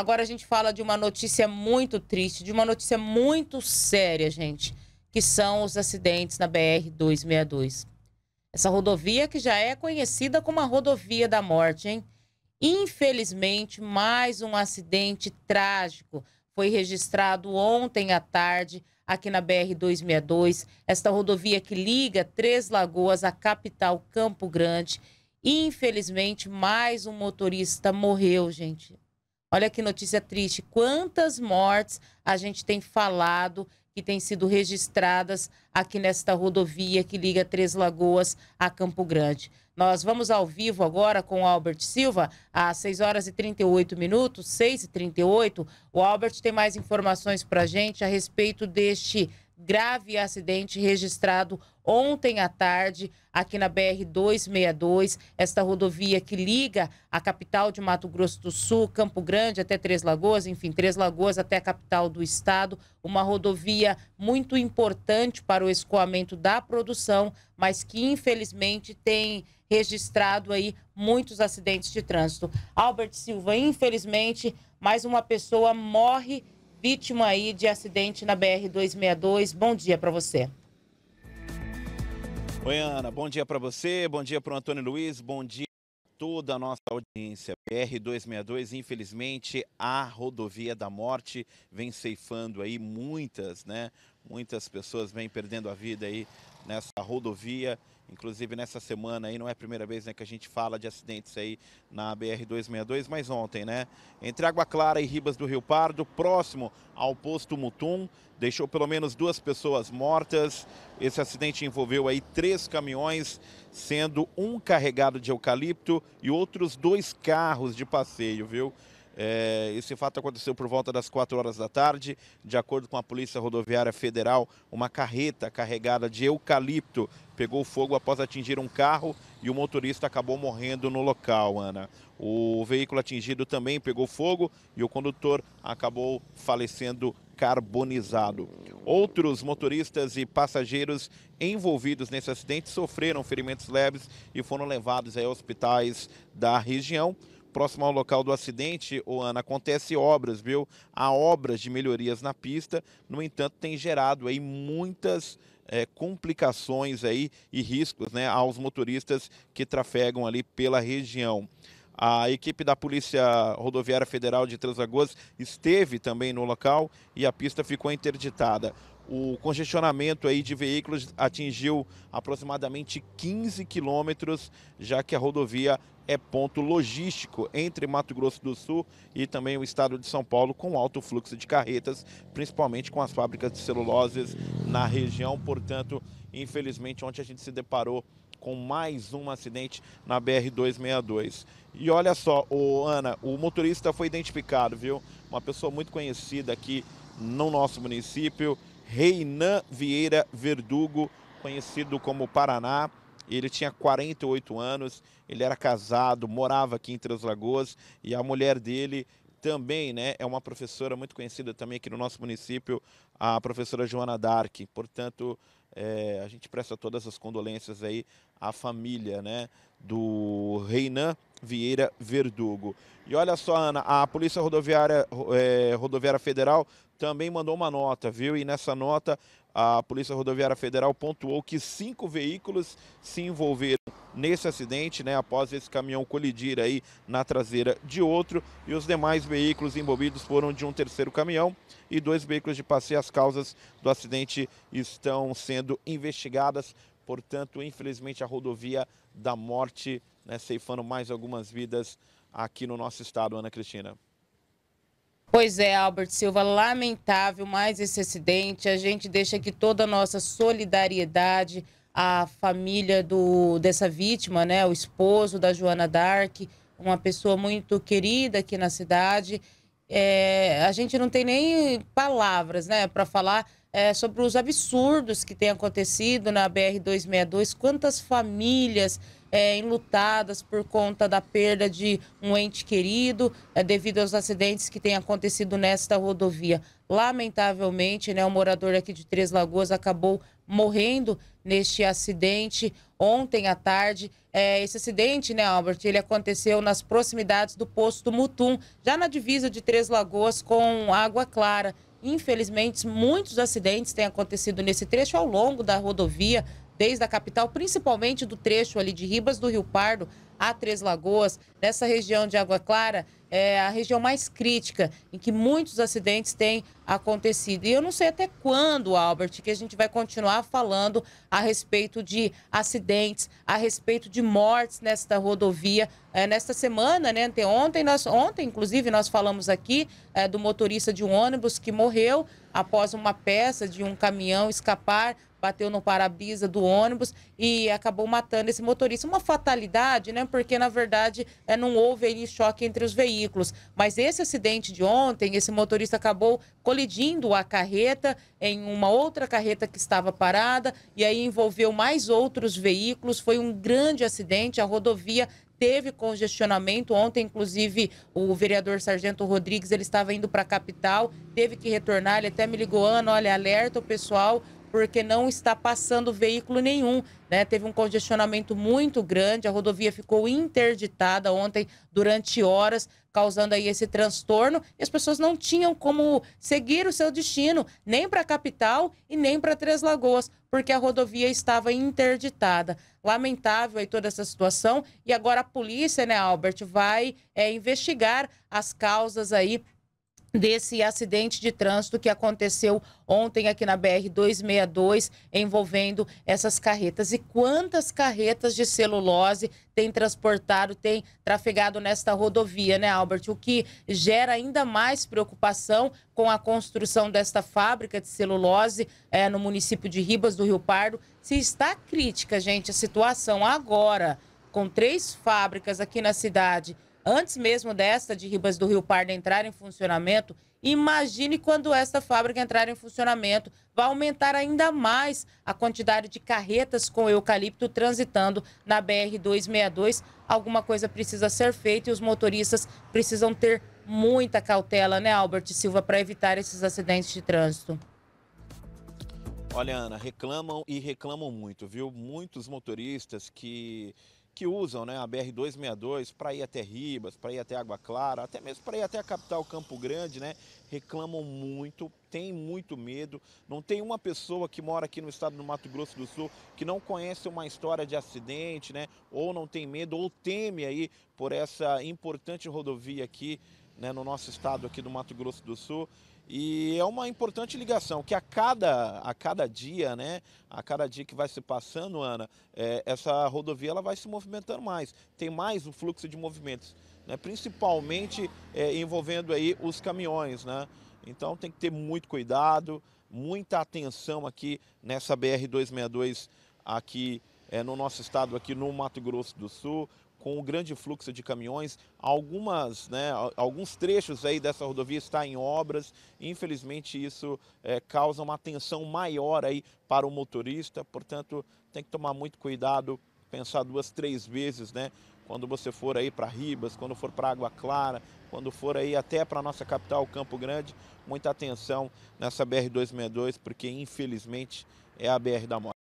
Agora a gente fala de uma notícia muito triste, de uma notícia muito séria, gente, que são os acidentes na BR 262. Essa rodovia que já é conhecida como a rodovia da morte, hein? Infelizmente, mais um acidente trágico foi registrado ontem à tarde aqui na BR 262, esta rodovia que liga Três Lagoas à capital Campo Grande. Infelizmente, mais um motorista morreu, gente. Olha que notícia triste. Quantas mortes a gente tem falado que têm sido registradas aqui nesta rodovia que liga Três Lagoas a Campo Grande. Nós vamos ao vivo agora com o Albert Silva, às 6 horas e 38 minutos, 6 e 38. O Albert tem mais informações para a gente a respeito deste grave acidente registrado ontem à tarde aqui na BR 262, esta rodovia que liga a capital de Mato Grosso do Sul, Campo Grande até Três Lagoas, enfim, Três Lagoas até a capital do estado, uma rodovia muito importante para o escoamento da produção, mas que infelizmente tem registrado aí muitos acidentes de trânsito. Albert Silva, infelizmente, mais uma pessoa morre vítima aí de acidente na BR-262. Bom dia para você. Oi, Ana. Bom dia para você, bom dia para o Antônio Luiz, bom dia toda a nossa audiência. BR-262, infelizmente, a rodovia da morte vem ceifando aí muitas, né? Muitas pessoas vêm perdendo a vida aí nessa rodovia. Inclusive nessa semana aí, não é a primeira vez né, que a gente fala de acidentes aí na BR-262, mas ontem, né? Entre Água Clara e Ribas do Rio Pardo, próximo ao posto Mutum, deixou pelo menos duas pessoas mortas. Esse acidente envolveu aí três caminhões, sendo um carregado de eucalipto e outros dois carros de passeio, viu? É, esse fato aconteceu por volta das 4 horas da tarde. De acordo com a Polícia Rodoviária Federal, uma carreta carregada de eucalipto pegou fogo após atingir um carro e o motorista acabou morrendo no local, Ana. O veículo atingido também pegou fogo e o condutor acabou falecendo carbonizado. Outros motoristas e passageiros envolvidos nesse acidente sofreram ferimentos leves e foram levados a hospitais da região próximo ao local do acidente, o Ana, acontece obras, viu? Há obras de melhorias na pista, no entanto, tem gerado aí muitas é, complicações aí e riscos né, aos motoristas que trafegam ali pela região. A equipe da Polícia Rodoviária Federal de Três Lagoas esteve também no local e a pista ficou interditada. O congestionamento aí de veículos atingiu aproximadamente 15 quilômetros, já que a rodovia é ponto logístico entre Mato Grosso do Sul e também o estado de São Paulo, com alto fluxo de carretas, principalmente com as fábricas de celuloses na região. Portanto, infelizmente, ontem a gente se deparou com mais um acidente na BR-262. E olha só, o Ana, o motorista foi identificado, viu? Uma pessoa muito conhecida aqui no nosso município, Reinan Vieira Verdugo, conhecido como Paraná ele tinha 48 anos, ele era casado, morava aqui em Três Lagoas e a mulher dele também né, é uma professora muito conhecida também aqui no nosso município, a professora Joana Dark. Portanto, é, a gente presta todas as condolências aí à família né, do Reinan Vieira Verdugo. E olha só, Ana, a Polícia Rodoviária, é, Rodoviária Federal também mandou uma nota, viu? E nessa nota, a Polícia Rodoviária Federal pontuou que cinco veículos se envolveram nesse acidente, né, após esse caminhão colidir aí na traseira de outro, e os demais veículos envolvidos foram de um terceiro caminhão e dois veículos de passeio. As causas do acidente estão sendo investigadas, portanto, infelizmente a rodovia da morte, né, ceifando mais algumas vidas aqui no nosso estado, Ana Cristina. Pois é, Albert Silva, lamentável mais esse acidente. A gente deixa aqui toda a nossa solidariedade a família do, dessa vítima, né, o esposo da Joana Dark, uma pessoa muito querida aqui na cidade. É, a gente não tem nem palavras né, para falar é, sobre os absurdos que têm acontecido na BR-262, quantas famílias é, enlutadas por conta da perda de um ente querido, é, devido aos acidentes que têm acontecido nesta rodovia. Lamentavelmente, né, um morador aqui de Três Lagoas acabou morrendo neste acidente ontem à tarde. É, esse acidente, né, Albert, ele aconteceu nas proximidades do posto Mutum, já na divisa de Três Lagoas com Água Clara. Infelizmente, muitos acidentes têm acontecido nesse trecho ao longo da rodovia desde a capital, principalmente do trecho ali de Ribas do Rio Pardo a Três Lagoas, nessa região de Água Clara, é a região mais crítica, em que muitos acidentes têm acontecido. E eu não sei até quando, Albert, que a gente vai continuar falando a respeito de acidentes, a respeito de mortes nesta rodovia. É, nesta semana, né, ontem, nós, ontem, inclusive, nós falamos aqui é, do motorista de um ônibus que morreu após uma peça de um caminhão escapar bateu no para-brisa do ônibus e acabou matando esse motorista. Uma fatalidade, né? Porque, na verdade, é, não houve aí choque entre os veículos. Mas esse acidente de ontem, esse motorista acabou colidindo a carreta em uma outra carreta que estava parada e aí envolveu mais outros veículos. Foi um grande acidente. A rodovia teve congestionamento. Ontem, inclusive, o vereador Sargento Rodrigues, ele estava indo para a capital, teve que retornar, ele até me ligou, Ana, olha, alerta o pessoal porque não está passando veículo nenhum. Né? Teve um congestionamento muito grande, a rodovia ficou interditada ontem durante horas, causando aí esse transtorno. E as pessoas não tinham como seguir o seu destino, nem para a capital e nem para Três Lagoas, porque a rodovia estava interditada. Lamentável aí toda essa situação. E agora a polícia, né, Albert, vai é, investigar as causas aí desse acidente de trânsito que aconteceu ontem aqui na BR 262 envolvendo essas carretas e quantas carretas de celulose tem transportado, tem trafegado nesta rodovia, né, Albert? O que gera ainda mais preocupação com a construção desta fábrica de celulose é, no município de Ribas do Rio Pardo. Se está crítica, gente, a situação agora com três fábricas aqui na cidade antes mesmo desta de Ribas do Rio Pardo entrar em funcionamento, imagine quando esta fábrica entrar em funcionamento, vai aumentar ainda mais a quantidade de carretas com eucalipto transitando na BR 262. Alguma coisa precisa ser feita e os motoristas precisam ter muita cautela, né, Albert Silva, para evitar esses acidentes de trânsito. Olha, Ana, reclamam e reclamam muito, viu? Muitos motoristas que que usam né, a BR-262 para ir até Ribas, para ir até Água Clara, até mesmo para ir até a capital Campo Grande, né, reclamam muito, têm muito medo. Não tem uma pessoa que mora aqui no estado do Mato Grosso do Sul que não conhece uma história de acidente, né, ou não tem medo, ou teme aí por essa importante rodovia aqui né, no nosso estado aqui do Mato Grosso do Sul. E é uma importante ligação que a cada, a cada dia, né, a cada dia que vai se passando, Ana, é, essa rodovia ela vai se movimentando mais, tem mais o fluxo de movimentos, né, principalmente é, envolvendo aí os caminhões, né? Então tem que ter muito cuidado, muita atenção aqui nessa BR 262 aqui é, no nosso estado aqui no Mato Grosso do Sul, com o grande fluxo de caminhões, algumas, né, alguns trechos aí dessa rodovia está em obras. Infelizmente isso é, causa uma tensão maior aí para o motorista. Portanto, tem que tomar muito cuidado, pensar duas, três vezes, né, quando você for aí para Ribas, quando for para Água Clara, quando for aí até para a nossa capital, Campo Grande, muita atenção nessa BR 262, porque infelizmente é a BR da morte.